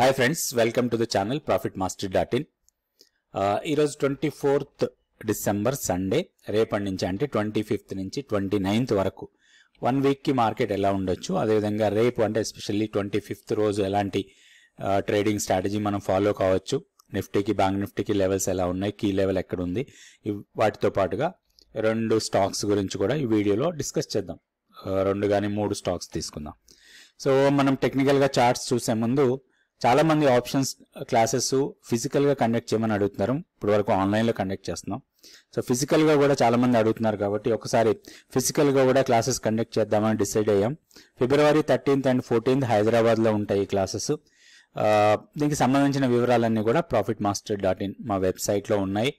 hi friends welcome to the channel Profit Master dot in ఈరోజు twenty fourth December Sunday రేపటి నుంచి అంటే twenty fifth నుంచి twenty ninth వరకు వన్ వీక్కి మార్కెట్ ఎలా ఉండొచ్చు అదేవిధంగా రేపు అంటే ఎస్పెషల్లీ ట్వంటీ ఫిఫ్త్ రోజు ఎలాంటి ట్రేడింగ్ uh, స్ట్రాటజీ మనం ఫాలో కావచ్చు నిఫ్టీకి బ్యాంక్ నిఫ్టీకి లెవెల్స్ ఎలా ఉన్నాయి కీ లెవెల్ ఎక్కడ ఉంది వాటితో పాటుగా రెండు స్టాక్స్ గురించి కూడా ఈ వీడియోలో డిస్కస్ చేద్దాం uh, రెండు కానీ మూడు స్టాక్స్ తీసుకుందాం సో మనం టెక్నికల్గా చార్ట్స్ చూసే ముందు చాలా మంది ఆప్షన్స్ క్లాసెస్ ఫిజికల్ గా కండక్ట్ చేయమని అడుగుతున్నారు ఇప్పుడు వరకు ఆన్లైన్ లో కండక్ట్ చేస్తున్నాం సో ఫిజికల్ గా కూడా చాలా మంది అడుగుతున్నారు కాబట్టి ఒకసారి ఫిజికల్ గా కూడా క్లాసెస్ కండక్ట్ చేద్దామని డిసైడ్ అయ్యాం February thirteenth and fourteenth Hyderabad లో ఉంటాయి ఈ క్లాసెస్ uh, దీనికి సంబంధించిన వివరాలన్నీ కూడా ప్రాఫిట్ మాస్టర్ డాట్ ఇన్ మా వెబ్సైట్లో ఉన్నాయి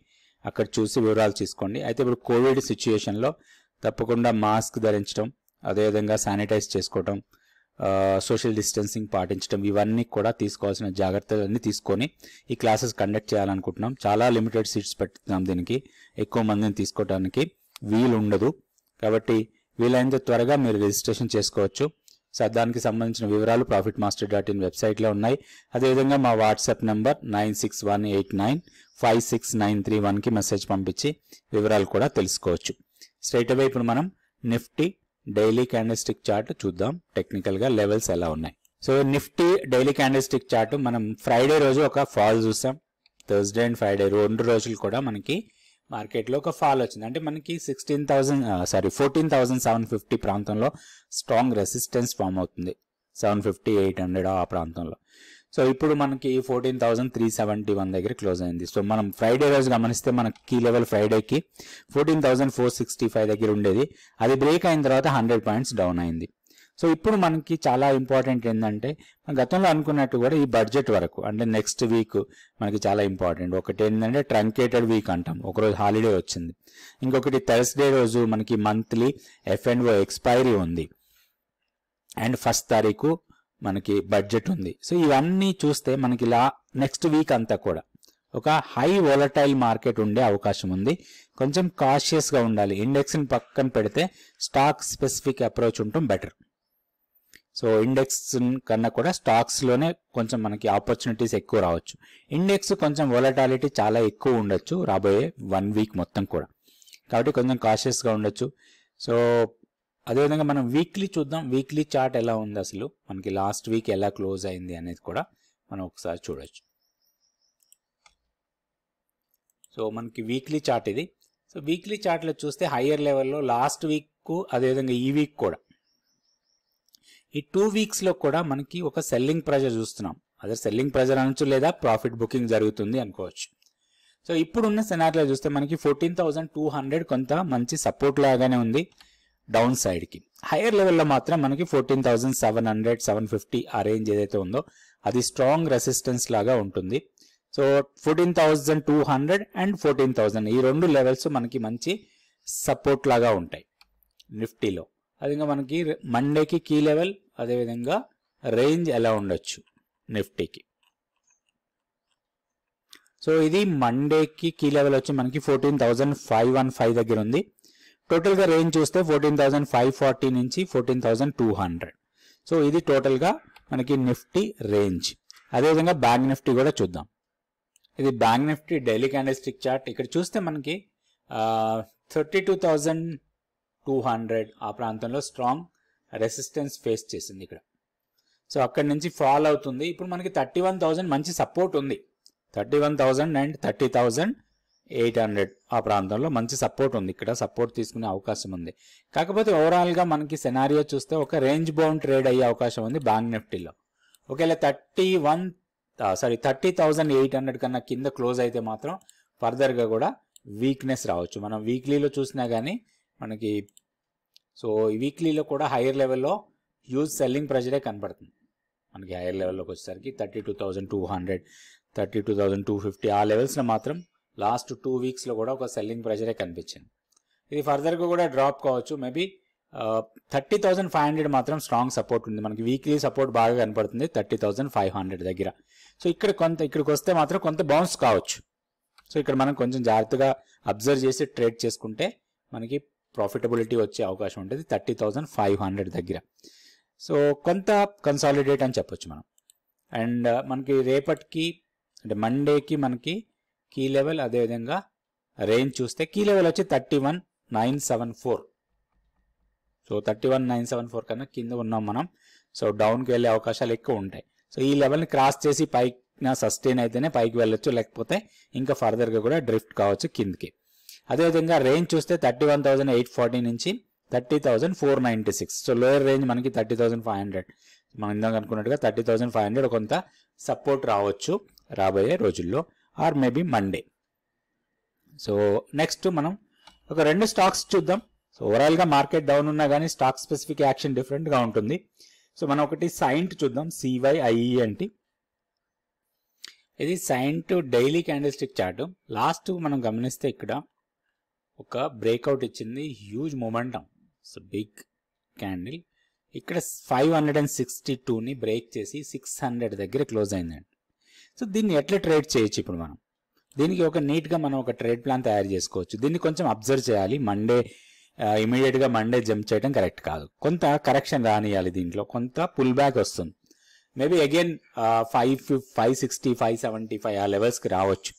అక్కడ చూసి వివరాలు తీసుకోండి అయితే ఇప్పుడు కోవిడ్ సిచ్యుయేషన్లో తప్పకుండా మాస్క్ ధరించడం అదేవిధంగా శానిటైజ్ చేసుకోవటం సోషల్ డిస్టెన్సింగ్ పాటించడం ఇవన్నీ కూడా తీసుకోవాల్సిన జాగ్రత్తలన్నీ తీసుకొని ఈ క్లాసెస్ కండక్ట్ చేయాలనుకుంటున్నాం చాలా లిమిటెడ్ సీట్స్ పెట్టుతున్నాం దీనికి ఎక్కువ మందిని తీసుకోవడానికి వీలు ఉండదు కాబట్టి వీలైనంత త్వరగా మీరు రిజిస్ట్రేషన్ చేసుకోవచ్చు దానికి సంబంధించిన వివరాలు ప్రాఫిట్ మాస్టర్ డాట్ ఇన్ వెబ్సైట్లో ఉన్నాయి అదేవిధంగా మా WhatsApp number nine six one eight nine five six nine three వన్కి మెసేజ్ పంపించి వివరాలు కూడా తెలుసుకోవచ్చు స్ట్రైట్ అవే ఇప్పుడు మనం నిఫ్టీ డైలీ క్యాండిల్ చార్ట్ చూద్దాం టెక్నికల్గా లెవెల్స్ ఎలా ఉన్నాయి so Nifty daily candle chart మనం ఫ్రైడే రోజు ఒక ఫాల్ చూసాం థర్స్డే అండ్ ఫ్రైడే రెండు రోజులు కూడా మనకి మార్కెట్లో ఒక ఫాల్ వచ్చింది అంటే మనకి sixteen thousand sorry fourteen thousand seven fifty ప్రాంతంలో స్ట్రాంగ్ రెసిస్టెన్స్ ఫామ్ అవుతుంది సెవెన్ ఫిఫ్టీ ఎయిట్ హండ్రెడ్ ఆ ప్రాంతంలో సో ఇప్పుడు మనకి fourteen thousand three seventy one దగ్గర క్లోజ్ అయింది సో మనం ఫ్రైడే రోజు గమనిస్తే మనకి కీ లెవెల్ ఫ్రైడేకి fourteen thousand four sixty five దగ్గర ఉండేది అది బ్రేక్ అయిన తర్వాత హండ్రెడ్ పాయింట్స్ డౌన్ అయింది సో ఇప్పుడు మనకి చాలా ఇంపార్టెంట్ ఏంటంటే గతంలో అనుకున్నట్టు కూడా ఈ బడ్జెట్ వరకు అంటే నెక్స్ట్ వీక్ మనకి చాలా ఇంపార్టెంట్ ఒకటి ఏంటంటే ట్రంకేటెడ్ వీక్ అంటాం ఒకరోజు హాలిడే వచ్చింది ఇంకొకటి థర్స్డే రోజు మనకి monthly F and O expiry ఉంది అండ్ ఫస్ట్ తారీఖు మనకి బడ్జెట్ ఉంది సో ఇవన్నీ చూస్తే మనకి ఇలా నెక్స్ట్ వీక్ అంతా కూడా ఒక హై వోలటైల్ మార్కెట్ ఉండే అవకాశం ఉంది కొంచెం కాషియస్గా ఉండాలి ఇండెక్స్ని పక్కన పెడితే స్టాక్ స్పెసిఫిక్ అప్రోచ్ ఉండటం బెటర్ సో ఇండెక్స్ కన్నా కూడా స్టాక్స్లోనే కొంచెం మనకి ఆపర్చునిటీస్ ఎక్కువ రావచ్చు ఇండెక్స్ కొంచెం వొలటాలిటీ చాలా ఎక్కువ ఉండొచ్చు రాబోయే వన్ వీక్ మొత్తం కూడా కాబట్టి కొంచెం కాషియస్గా ఉండొచ్చు సో అదేవిధంగా మనం వీక్లీ చూద్దాం వీక్లీ చార్ట్ ఎలా ఉంది అసలు మనకి లాస్ట్ వీక్ ఎలా క్లోజ్ అయింది అనేది కూడా మనం ఒకసారి చూడవచ్చు సో మనకి వీక్లీ చార్ట్ ఇది సో వీక్లీ చార్ట్లో చూస్తే హయ్యర్ లెవెల్లో లాస్ట్ వీక్ అదేవిధంగా ఈ వీక్ కూడా ఈ టూ వీక్స్లో కూడా మనకి ఒక సెల్లింగ్ ప్రెజర్ చూస్తున్నాం అదే సెల్లింగ్ ప్రెజర్ అనొచ్చు లేదా ప్రాఫిట్ బుకింగ్ జరుగుతుంది అనుకోవచ్చు సో ఇప్పుడున్న సెనారిలో చూస్తే మనకి ఫోర్టీన్ థౌసండ్ టూ హండ్రెడ్ కొంత మంచి సపోర్ట్ లాగానే ఉంది డౌన్ సైడ్కి హైయర్ లెవెల్లో మాత్రం మనకి fourteen thousand seven hundred seven fifty ఆ రేంజ్ ఏదైతే ఉందో అది స్ట్రాంగ్ రెసిస్టెన్స్ లాగా ఉంటుంది so fourteen thousand two hundred and fourteen thousand ఈ రెండు లెవెల్స్ మనకి మంచి సపోర్ట్ లాగా ఉంటాయి నిఫ్టీలో అదేవిధంగా మనకి మండేకి కీ లెవెల్ అదేవిధంగా రేంజ్ ఎలా ఉండొచ్చు నిఫ్టీకి సో ఇది మండేకి కీ లెవెల్ వచ్చి మనకి fourteen thousand five one five దగ్గర ఉంది టోటల్గా రేంజ్ చూస్తే ఫోర్టీన్ థౌసండ్ ఫైవ్ ఫార్టీ నుంచి fourteen thousand two hundred so ఇది టోటల్గా మనకి నిఫ్టీ రేంజ్ అదేవిధంగా బ్యాంక్ నిఫ్టీ కూడా చూద్దాం ఇది Bank Nifty daily candlestick chart ఇక్కడ చూస్తే మనకి thirty two thousand two hundred ఆ ప్రాంతంలో స్ట్రాంగ్ రెసిస్టెన్స్ ఫేస్ చేసింది ఇక్కడ సో అక్కడి నుంచి ఫాల్ అవుతుంది ఇప్పుడు మనకి థర్టీ వన్ థౌజండ్ మంచి సపోర్ట్ ఉంది thirty one thousand and thirty thousand eight hundred ఆ ప్రాంతంలో మంచి సపోర్ట్ ఉంది ఇక్కడ సపోర్ట్ తీసుకునే అవకాశం ఉంది కాకపోతే ఓవరాల్గా మనకి సెనారియో చూస్తే ఒక రేంజ్ బౌండ్ ట్రేడ్ అయ్యే అవకాశం ఉంది బ్యాంక్ నిఫ్టీలో ఒకవేళ thirty one sorry thirty thousand eight hundred కన్నా కింద క్లోజ్ అయితే మాత్రం ఫర్దర్గా కూడా వీక్నెస్ రావచ్చు మనం వీక్లీలో చూసినా కానీ మనకి సో వీక్లీలో కూడా హైయర్ లెవెల్లో హ్యూజ్ సెల్లింగ్ ప్రెషరే కనపడుతుంది మనకి హైయర్ లెవెల్లోకి వచ్చేసరికి thirty two thousand two hundred thirty two thousand two fifty ఆ లెవెల్స్లో మాత్రం లాస్ట్ టూ వీక్స్లో కూడా ఒక సెల్లింగ్ ప్రెషరే కనిపించింది ఇది ఫర్దర్గా కూడా డ్రాప్ కావచ్చు maybe thirty thousand five hundred మాత్రం స్ట్రాంగ్ సపోర్ట్ ఉంది మనకి వీక్లీ సపోర్ట్ బాగా కనపడుతుంది థర్టీ థౌసండ్ ఫైవ్ హండ్రెడ్ దగ్గర సో ఇక్కడ కొంత ఇక్కడికి వస్తే మాత్రం కొంత బౌన్స్ కావచ్చు సో ఇక్కడ మనం కొంచెం జాగ్రత్తగా అబ్జర్వ్ చేసి ట్రేడ్ చేసుకుంటే మనకి ప్రాఫిటబిలిటీ వచ్చే అవకాశం ఉంటుంది థర్టీ థౌసండ్ ఫైవ్ హండ్రెడ్ దగ్గర సో కొంత కన్సాలిడేట్ అని చెప్పొచ్చు మనం అండ్ మనకి రేపటికి అంటే మండేకి మనకి కీ లెవెల్ అదేవిధంగా రేంజ్ చూస్తే కీ లెవెల్ వచ్చి thirty one nine seven four so thirty one nine seven four కన్నా కింద ఉన్నాం మనం సో డౌన్కి వెళ్ళే అవకాశాలు ఎక్కువ ఉంటాయి సో ఈ లెవెల్ని క్రాస్ చేసి పైన సస్టైన్ అయితేనే పైకి వెళ్ళొచ్చు లేకపోతే ఇంకా ఫర్దర్గా కూడా డ్రిఫ్ట్ కావచ్చు కిందకి అదేవిధంగా రేంజ్ చూస్తే thirty one thousand eight forty నుంచి thirty thousand four ninety six so lower range మనకి థర్టీ థౌసండ్ ఫైవ్ హండ్రెడ్ మనం ఇందాక అనుకున్నట్టుగా థర్టీ థౌసండ్ ఫైవ్ హండ్రెడ్ కొంత సపోర్ట్ రావచ్చు రాబోయే రోజుల్లో or maybe Monday so next మనం ఒక రెండు స్టాక్స్ చూద్దాం సో ఓవరాల్గా మార్కెట్ డౌన్ ఉన్నా కానీ స్టాక్ స్పెసిఫిక్ యాక్షన్ డిఫరెంట్గా ఉంటుంది సో మనం ఒకటి సైంట్ చూద్దాం సివైఐఈ అంటే e ఇది Cyient daily candle stick chart last మనం గమనిస్తే ఇక్కడ ఒక బ్రేక్అవుట్ ఇచ్చింది huge momentum so big candle ఇక్కడ ఫైవ్ హండ్రెడ్ అండ్ సిక్స్టీ టూని బ్రేక్ చేసి సిక్స్ హండ్రెడ్ దగ్గర క్లోజ్ అయిందండి సో దీన్ని ఎట్లా ట్రేడ్ చేయొచ్చు ఇప్పుడు మనం దీనికి ఒక నీట్గా మనం ఒక ట్రేడ్ ప్లాన్ తయారు చేసుకోవచ్చు దీన్ని కొంచెం అబ్జర్వ్ చేయాలి మండే ఇమీడియట్గా మండే జంప్ చేయడం కరెక్ట్ కాదు కొంత కరెక్షన్ రానియాలి దీంట్లో కొంత పుల్ బ్యాక్ వస్తుంది maybe again five five sixty five seventy five ఆ లెవెల్స్కి రావచ్చు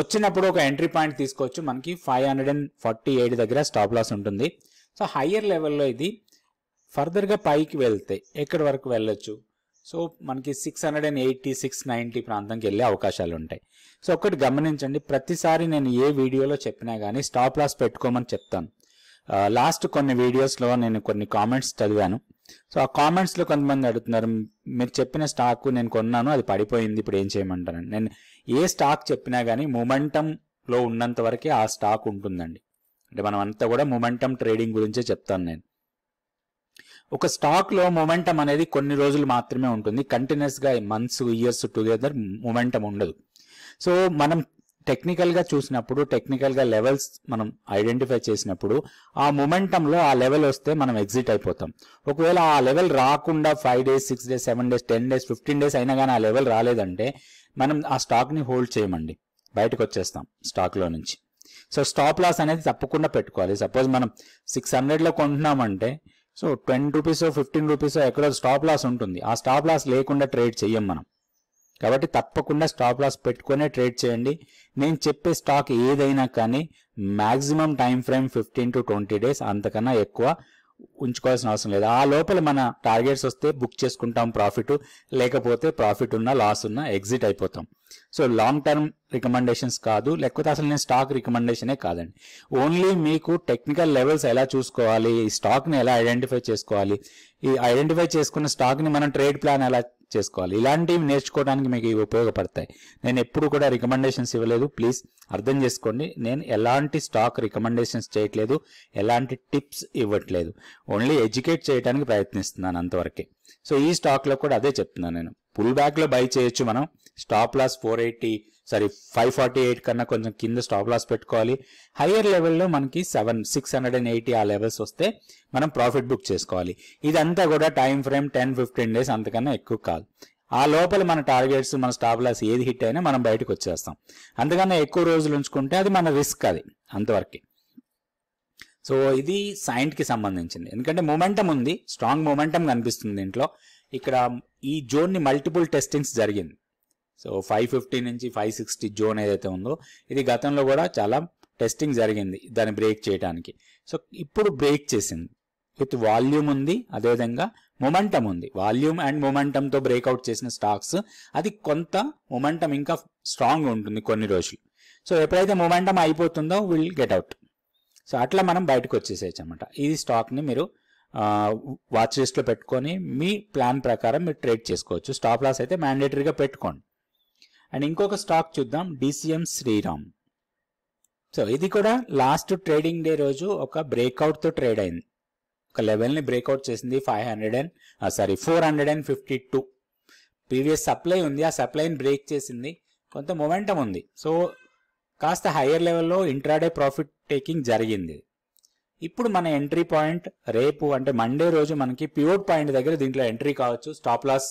వచ్చినప్పుడు ఒక ఎంట్రీ పాయింట్ తీసుకోవచ్చు మనకి five hundred and forty eight దగ్గర స్టాప్ లాస్ ఉంటుంది సో హయ్యర్ లెవెల్లో ఇది ఫర్దర్గా పైకి వెళ్తే ఎక్కడి వరకు వెళ్ళొచ్చు సో మనకి six hundred and eighty six ninety ప్రాంతంకి వెళ్ళే అవకాశాలు ఉంటాయి సో ఒకటి గమనించండి ప్రతిసారి నేను ఏ వీడియోలో చెప్పినా కానీ స్టాప్ లాస్ పెట్టుకోమని చెప్తాను లాస్ట్ కొన్ని వీడియోస్లో నేను కొన్ని కామెంట్స్ చదివాను సో ఆ కామెంట్స్లో కొంతమంది అడుగుతున్నారు మీరు చెప్పిన స్టాక్ నేను కొన్నాను అది పడిపోయింది ఇప్పుడు ఏం చేయమంటాను నేను ఏ స్టాక్ చెప్పినా కానీ మొమెంటంలో ఉన్నంత వరకే ఆ స్టాక్ ఉంటుందండి అంటే మనం అంతా కూడా మొమెంటం ట్రేడింగ్ గురించే చెప్తాను నేను ఒక స్టాక్లో మొమెంటం అనేది కొన్ని రోజులు మాత్రమే ఉంటుంది కంటిన్యూస్గా మంత్స్ ఇయర్స్ టుగెదర్ మొమెంటం ఉండదు సో మనం టెక్నికల్గా చూసినప్పుడు టెక్నికల్గా లెవెల్స్ మనం ఐడెంటిఫై చేసినప్పుడు ఆ మొమెంటంలో ఆ లెవెల్ వస్తే మనం ఎగ్జిట్ అయిపోతాం ఒకవేళ ఆ లెవెల్ రాకుండా five days six days seven days ten days fifteen days అయినా కానీ ఆ లెవెల్ రాలేదంటే మనం ఆ స్టాక్ని హోల్డ్ చేయమండి బయటకు వచ్చేస్తాం స్టాక్లో నుంచి సో స్టాప్ లాస్ అనేది తప్పకుండా పెట్టుకోవాలి సపోజ్ మనం సిక్స్ హండ్రెడ్లో కొంటున్నామంటే so twenty rupees fifteen rupees ఎక్కడో స్టాప్ లాస్ ఉంటుంది ఆ స్టాప్ లాస్ లేకుండా ట్రేడ్ చెయ్యం మనం కాబట్టి తప్పకుండా స్టాప్ లాస్ పెట్టుకునే ట్రేడ్ చేయండి నేను చెప్పే స్టాక్ ఏదైనా కానీ maximum time frame fifteen to twenty days అంతకన్నా ఎక్కువ ఉంచుకోవాల్సిన అవసరం లేదు ఆ లోపల మన టార్గెట్స్ వస్తే బుక్ చేసుకుంటాం ప్రాఫిట్ లేకపోతే ప్రాఫిట్ ఉన్నా లాస్ ఉన్నా ఎగ్జిట్ అయిపోతాం సో లాంగ్ టర్మ్ రికమెండేషన్స్ కాదు లేకపోతే అసలు నేను స్టాక్ రికమెండేషనే కాదండి ఓన్లీ మీకు టెక్నికల్ లెవెల్స్ ఎలా చూసుకోవాలి ఈ స్టాక్ని ఎలా ఐడెంటిఫై చేసుకోవాలి ఈ ఐడెంటిఫై చేసుకున్న స్టాక్ని మనం ట్రేడ్ ప్లాన్ ఎలా చేసుకోవాలి ఇలాంటివి నేర్చుకోవడానికి మీకు ఇవి ఉపయోగపడతాయి నేను ఎప్పుడు కూడా రికమెండేషన్స్ ఇవ్వలేదు ప్లీజ్ అర్థం చేసుకోండి నేను ఎలాంటి స్టాక్ రికమెండేషన్స్ చేయట్లేదు ఎలాంటి టిప్స్ ఇవ్వట్లేదు ఓన్లీ ఎడ్యుకేట్ చేయడానికి ప్రయత్నిస్తున్నాను అంతవరకే సో ఈ స్టాక్లో కూడా అదే చెప్తున్నాను నేను పుల్ లో బై చేయొచ్చు మనం stop loss four eighty sorry five forty eight కన్నా కొంచెం కింద స్టాప్ లాస్ పెట్టుకోవాలి హయ్యర్ లెవెల్లో మనకి seven six hundred and eighty ఆ లెవెల్స్ వస్తే మనం ప్రాఫిట్ బుక్ చేసుకోవాలి ఇదంతా కూడా time frame ten fifteen days అంతకన్నా ఎక్కువ కాదు ఆ లోపల మన టార్గెట్స్ మన స్టాప్ లాస్ ఏది హిట్ అయినా మనం బయటకు వచ్చేస్తాం అంతకన్నా ఎక్కువ రోజులు ఉంచుకుంటే అది మన రిస్క్ అది అంతవరకు సో ఇది సైంట్కి సంబంధించింది ఎందుకంటే మొమెంటం ఉంది స్ట్రాంగ్ మొమెంటం కనిపిస్తుంది దీంట్లో ఇక్కడ ఈ జోన్ని మల్టిపుల్ టెస్టింగ్స్ జరిగింది సో ఫైవ్ ఫిఫ్టీ నుంచి ఫైవ్ సిక్స్టీ జోన్ ఏదైతే ఉందో ఇది గతంలో కూడా చాలా టెస్టింగ్ జరిగింది దాన్ని బ్రేక్ చేయడానికి సో ఇప్పుడు బ్రేక్ చేసింది విత్ వాల్యూమ్ ఉంది అదేవిధంగా మొమెంటం ఉంది వాల్యూమ్ అండ్ మొమెంటంతో బ్రేక్అవుట్ చేసిన స్టాక్స్ అది కొంత మొమెంటం ఇంకా స్ట్రాంగ్ ఉంటుంది కొన్ని రోజులు సో ఎప్పుడైతే మొమెంటం అయిపోతుందో విల్ గెట్ అవుట్ సో అట్లా మనం బయటకు వచ్చేసేయచ్చు అనమాట ఈ స్టాక్ని మీరు వాచ్ లిస్ట్లో పెట్టుకొని మీ ప్లాన్ ప్రకారం మీరు ట్రేడ్ చేసుకోవచ్చు స్టాప్ లాస్ అయితే మ్యాండేటరీగా పెట్టుకోండి అండ్ ఇంకొక స్టాక్ చూద్దాం డిసిఎం శ్రీరామ్ సో ఇది కూడా లాస్ట్ ట్రేడింగ్ డే రోజు ఒక బ్రేక్అవుట్తో ట్రేడ్ అయింది ఒక లెవెల్ని బ్రేక్అవుట్ చేసింది five hundred and sorry four hundred and fifty two previous supply ఉంది ఆ సప్లైని బ్రేక్ చేసింది కొంత మొమెంటం ఉంది సో కాస్త హయ్యర్ లెవెల్లో ఇంట్రాడే ప్రాఫిట్ టేకింగ్ జరిగింది ఇప్పుడు మన ఎంట్రీ పాయింట్ రేపు అంటే మండే రోజు మనకి ప్యూర్ పాయింట్ దగ్గర దీంట్లో ఎంట్రీ కావచ్చు stop loss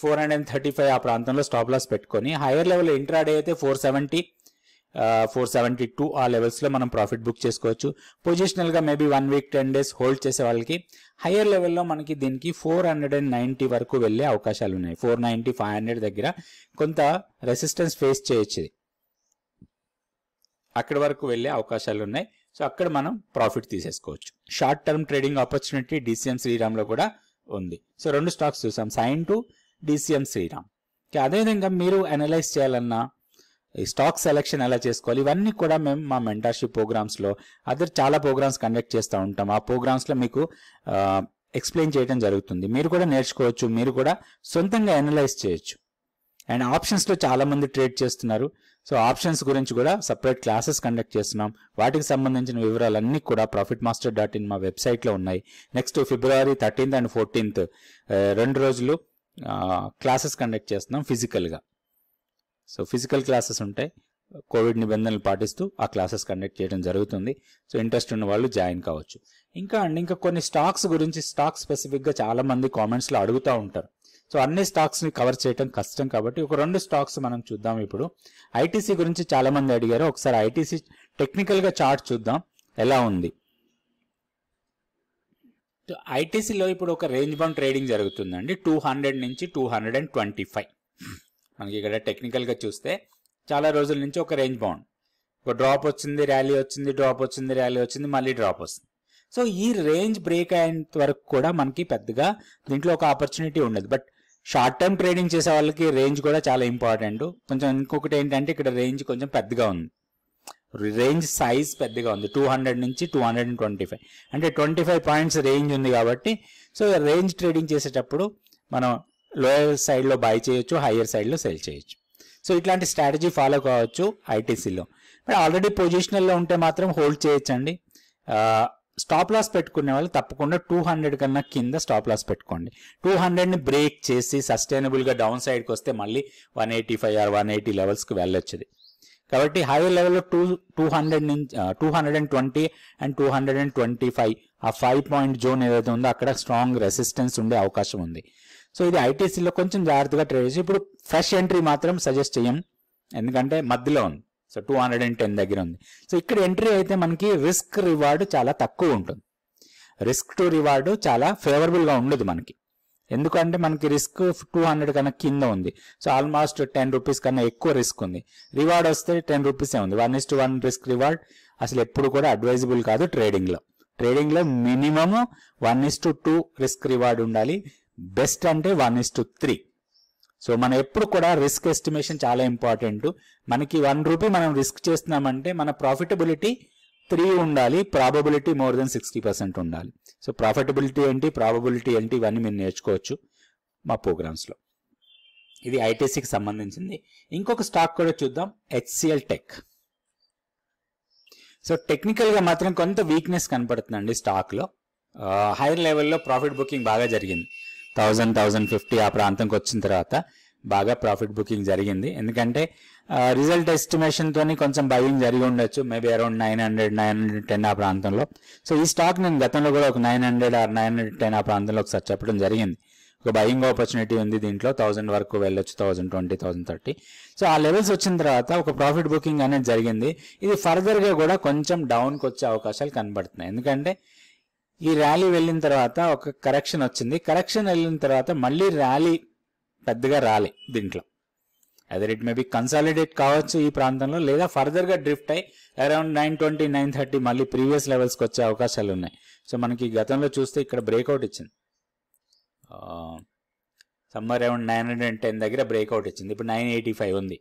four hundred thirty five ఆ ప్రాంతంలో స్టాప్ లాస్ పెట్టుకొని హైయర్ లెవెల్ ఇంట్రాడే అయితే four seventy four seventy two ఆ లెవెల్స్లో మనం ప్రాఫిట్ బుక్ చేసుకోవచ్చు పొజిషనల్గా maybe one week ten days hold చేసే వాళ్ళకి హైయర్ లెవెల్లో మనకి దీనికి ఫోర్ హండ్రెడ్ అండ్ వరకు వెళ్ళే అవకాశాలు ఉన్నాయి ఫోర్ నైన్టీ ఫైవ్ హండ్రెడ్ దగ్గర కొంత రెసిస్టెన్స్ ఫేస్ చేయొచ్చు అక్కడి వరకు వెళ్ళే అవకాశాలు ఉన్నాయి సో అక్కడ మనం ప్రాఫిట్ తీసేసుకోవచ్చు short term trading opportunity DCM శ్రీరామ్లో కూడా ఉంది సో రెండు స్టాక్స్ చూసాం సైన్ టు డిసిఎం శ్రీరామ్ అదేవిధంగా మీరు అనలైజ్ చేయాలన్నా ఈ స్టాక్ సెలెక్షన్ ఎలా చేసుకోవాలి ఇవన్నీ కూడా మేము మా మెంటర్షిప్ ప్రోగ్రామ్స్లో అదర్ చాలా ప్రోగ్రామ్స్ కండక్ట్ చేస్తూ ఉంటాం ఆ ప్రోగ్రామ్స్లో మీకు ఎక్స్ప్లెయిన్ చేయడం జరుగుతుంది మీరు కూడా నేర్చుకోవచ్చు మీరు కూడా సొంతంగా అనలైజ్ చేయొచ్చు అండ్ ఆప్షన్స్లో చాలామంది ట్రేడ్ చేస్తున్నారు సో ఆప్షన్స్ గురించి కూడా సపరేట్ క్లాసెస్ కండక్ట్ చేస్తున్నాం వాటికి సంబంధించిన వివరాలన్నీ కూడా ప్రాఫిట్ మాస్టర్ డాట్ ఇన్ మా వెబ్సైట్లో ఉన్నాయి next February thirteenth and fourteenth రెండు రోజులు క్లాసెస్ కండక్ట్ చేస్తున్నాం ఫిజికల్గా సో ఫిజికల్ క్లాసెస్ ఉంటాయి కోవిడ్ నిబంధనలు పాటిస్తూ ఆ క్లాసెస్ కండక్ట్ చేయడం జరుగుతుంది సో ఇంట్రెస్ట్ ఉన్న వాళ్ళు జాయిన్ కావచ్చు ఇంకా అండి ఇంకా కొన్ని స్టాక్స్ గురించి స్టాక్స్ స్పెసిఫిక్గా చాలామంది కామెంట్స్లో అడుగుతూ ఉంటారు సో అన్ని స్టాక్స్ ని కవర్ చేయడం కష్టం కాబట్టి ఒక రెండు స్టాక్స్ మనం చూద్దాం ఇప్పుడు ఐటీసీ గురించి చాలా మంది అడిగారు ఒకసారి ఐటీసీ టెక్నికల్ గా చార్ట్ చూద్దాం ఎలా ఉంది ఐటీసీలో ఇప్పుడు ఒక రేంజ్ బౌండ్ ట్రేడింగ్ జరుగుతుందండి టూ హండ్రెడ్ నుంచి two hundred and twenty five మనకి ఇక్కడ టెక్నికల్గా చూస్తే చాలా రోజుల నుంచి ఒక రేంజ్ బౌండ్ ఒక డ్రాప్ వచ్చింది ర్యాలీ వచ్చింది డ్రాప్ వచ్చింది ర్యాలీ వచ్చింది మళ్ళీ డ్రాప్ వస్తుంది సో ఈ రేంజ్ బ్రేక్ అయ్యేంత వరకు కూడా మనకి పెద్దగా దీంట్లో ఒక ఆపర్చునిటీ ఉండదు బట్ షార్ట్ టర్మ్ ట్రేడింగ్ చేసే వాళ్ళకి రేంజ్ కూడా చాలా ఇంపార్టెంట్ కొంచెం ఇంకొకటి ఏంటంటే ఇక్కడ రేంజ్ కొంచెం పెద్దగా ఉంది రేంజ్ సైజ్ పెద్దగా ఉంది టూ హండ్రెడ్ నుంచి two hundred and twenty five అంటే ట్వంటీ ఫైవ్ పాయింట్స్ రేంజ్ ఉంది కాబట్టి సో రేంజ్ ట్రేడింగ్ చేసేటప్పుడు మనం లోయర్ సైడ్లో బై చేయొచ్చు హయ్యర్ సైడ్లో సెల్ చేయొచ్చు సో ఇట్లాంటి స్ట్రాటజీ ఫాలో కావచ్చు ఐటీసీలో మరి ఆల్రెడీ పొజిషనల్లో ఉంటే మాత్రం హోల్డ్ చేయొచ్చండి uh, స్టాప్ లాస్ పెట్టుకునే వాళ్ళు తప్పకుండా టూ హండ్రెడ్ కన్నా కింద స్టాప్ లాస్ పెట్టుకోండి టూ హండ్రెడ్ని బ్రేక్ చేసి సస్టైనబుల్గా డౌన్ సైడ్కి వస్తే మళ్ళీ one eighty five or one eighty లెవెల్స్కి వెళ్ళొచ్చేది కాబట్టి హైయర్ లెవెల్లో టూ టూ హండ్రెడ్ నుంచి two hundred and twenty and two hundred and twenty five ఆ ఫైవ్ పాయింట్ జోన్ ఏదైతే ఉందో అక్కడ స్ట్రాంగ్ రెసిస్టెన్స్ ఉండే అవకాశం ఉంది సో ఇది ఐటీసీలో కొంచెం జాగ్రత్తగా ట్రేడ్ చేసి ఇప్పుడు ఫ్రెష్ ఎంట్రీ మాత్రం సజెస్ట్ చేయం ఎందుకంటే మధ్యలో ఉంది so two hundred and ten దగ్గర ఉంది సో ఇక్కడ ఎంట్రీ అయితే మనకి రిస్క్ రివార్డ్ చాలా తక్కువ ఉంటుంది రిస్క్ టు రివార్డు చాలా ఫేవరబుల్గా ఉండదు మనకి ఎందుకంటే మనకి రిస్క్ టూ హండ్రెడ్ కన్నా కింద ఉంది సో ఆల్మోస్ట్ టెన్ రూపీస్ కన్నా ఎక్కువ రిస్క్ ఉంది రివార్డ్ వస్తే టెన్ రూపీసే ఉంది one is to one risk reward అసలు ఎప్పుడు కూడా అడ్వైజబుల్ కాదు ట్రేడింగ్లో ట్రేడింగ్లో minimum one is to two risk reward ఉండాలి బెస్ట్ అంటే one is to three so మనం ఎప్పుడు కూడా రిస్క్ ఎస్టిమేషన్ చాలా ఇంపార్టెంట్ మనకి వన్ రూపీ మనం రిస్క్ చేస్తున్నామంటే మన ప్రాఫిటబిలిటీ త్రీ ఉండాలి probability more than sixty percent ఉండాలి సో ప్రాఫిటబిలిటీ ఏంటి ప్రాబబిలిటీ ఏంటి ఇవన్నీ మీరు నేర్చుకోవచ్చు మా ప్రోగ్రామ్స్లో ఇది ఐటీసీకి సంబంధించింది ఇంకొక స్టాక్ కూడా చూద్దాం హెచ్సిఎల్ టెక్ సో టెక్నికల్గా మాత్రం కొంత వీక్నెస్ కనపడుతుందండి స్టాక్లో హైయర్ లెవెల్లో ప్రాఫిట్ బుకింగ్ బాగా జరిగింది థౌజండ్ థౌజండ్ ఫిఫ్టీ ఆ ప్రాంతంకి వచ్చిన తర్వాత బాగా ప్రాఫిట్ బుకింగ్ జరిగింది ఎందుకంటే రిజల్ట్ ఎస్టిమేషన్తో కొంచెం బయ్యింగ్ జరిగి ఉండొచ్చు maybe around nine hundred nine hundred ten ఆ ప్రాంతంలో సో ఈ స్టాక్ నేను గతంలో కూడా ఒక nine hundred or nine hundred ten ఆ ప్రాంతంలో ఒకసారి చెప్పడం జరిగింది ఒక బయ్యింగ్ ఆపర్చునిటీ ఉంది దీంట్లో థౌజండ్ వరకు వెళ్ళొచ్చు thousand twenty thousand thirty so ఆ లెవెల్స్ వచ్చిన తర్వాత ఒక ప్రాఫిట్ బుకింగ్ అనేది జరిగింది ఇది ఫర్దర్గా కూడా కొంచెం డౌన్కి వచ్చే అవకాశాలు కనబడుతున్నాయి ఎందుకంటే ఈ ర్యాలీ వెళ్ళిన తర్వాత ఒక కరెక్షన్ వచ్చింది కరెక్షన్ వెళ్ళిన తర్వాత మళ్ళీ ర్యాలీ పెద్దగా రాలి దీంట్లో అదర్ ఇట్ మే కన్సాలిడేట్ కావచ్చు ఈ ప్రాంతంలో లేదా ఫర్దర్గా డ్రిఫ్ట్ అయ్యి around nine twenty nine thirty మళ్ళీ ప్రీవియస్ లెవెల్స్కి వచ్చే అవకాశాలు ఉన్నాయి సో మనకి గతంలో చూస్తే ఇక్కడ బ్రేక్అవుట్ ఇచ్చింది somewhere around nine hundred and ten దగ్గర బ్రేక్అవుట్ ఇచ్చింది ఇప్పుడు నైన్ ఎయిటీ ఫైవ్ ఉంది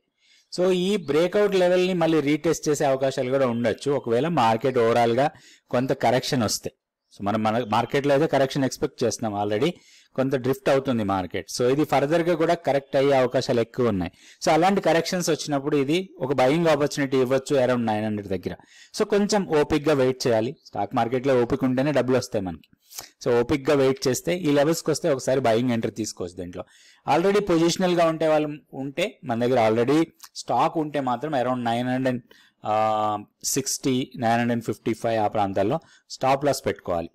సో ఈ బ్రేక్అవుట్ లెవెల్ని మళ్ళీ రీటెస్ట్ చేసే అవకాశాలు కూడా ఉండొచ్చు ఒకవేళ మార్కెట్ ఓవరాల్గా కొంత కరెక్షన్ వస్తే సో మనం మన మార్కెట్లో అయితే కరెక్షన్ ఎక్స్పెక్ట్ చేస్తున్నాం ఆల్రెడీ కొంత డ్రిఫ్ట్ అవుతుంది మార్కెట్ సో ఇది ఫర్దర్గా కూడా కరెక్ట్ అయ్యే అవకాశాలు ఎక్కువ ఉన్నాయి సో అలాంటి కరెక్షన్స్ వచ్చినప్పుడు ఇది ఒక బయింగ్ ఆపర్చునిటీ ఇవ్వచ్చు అరౌండ్ నైన్ హండ్రెడ్ దగ్గర సో కొంచెం ఓపిక్గా వెయిట్ చేయాలి స్టాక్ మార్కెట్లో ఓపిక ఉంటేనే డబ్బులు వస్తాయి మనకి సో ఓపిక్గా వెయిట్ చేస్తే ఈ లెవెల్స్కి వస్తే ఒకసారి బయింగ్ ఎంటర్ తీసుకోవచ్చు దీంట్లో ఆల్రెడీ పొజిషనల్గా ఉంటే వాళ్ళు ఉంటే మన దగ్గర ఆల్రెడీ స్టాక్ ఉంటే మాత్రం around nine hundred sixty nine hundred fifty five ఆ ప్రాంతాల్లో స్టాప్ లాస్ పెట్టుకోవాలి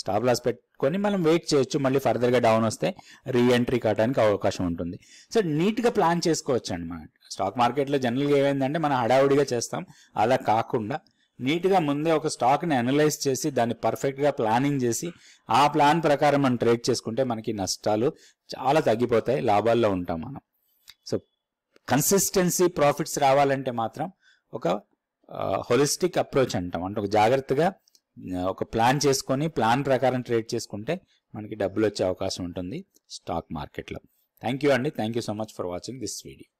స్టాప్ లాస్ పెట్టుకొని మనం వెయిట్ చేయొచ్చు మళ్ళీ ఫర్దర్గా డౌన్ వస్తే రీఎంట్రీ కావడానికి అవకాశం ఉంటుంది సో నీట్గా ప్లాన్ చేసుకోవచ్చు అండి మనం స్టాక్ మార్కెట్లో జనరల్గా ఏమైందంటే మనం హడావుడిగా చేస్తాం అలా కాకుండా నీట్గా ముందే ఒక స్టాక్ని అనలైజ్ చేసి దాన్ని పర్ఫెక్ట్గా ప్లానింగ్ చేసి ఆ ప్లాన్ ప్రకారం మనం ట్రేడ్ చేసుకుంటే మనకి నష్టాలు చాలా తగ్గిపోతాయి లాభాల్లో ఉంటాం మనం సో కన్సిస్టెన్సీ ప్రాఫిట్స్ రావాలంటే మాత్రం ఒక హోలిస్టిక్ అప్రోచ్ అంటాం అంటే ఒక జాగ్రత్తగా ఒక ప్లాన్ చేసుకొని ప్లాన్ ప్రకారం ట్రేడ్ చేసుకుంటే మనకి డబ్బులు వచ్చే అవకాశం ఉంటుంది స్టాక్ మార్కెట్లో థ్యాంక్ యూ అండి thank you so much for watching this video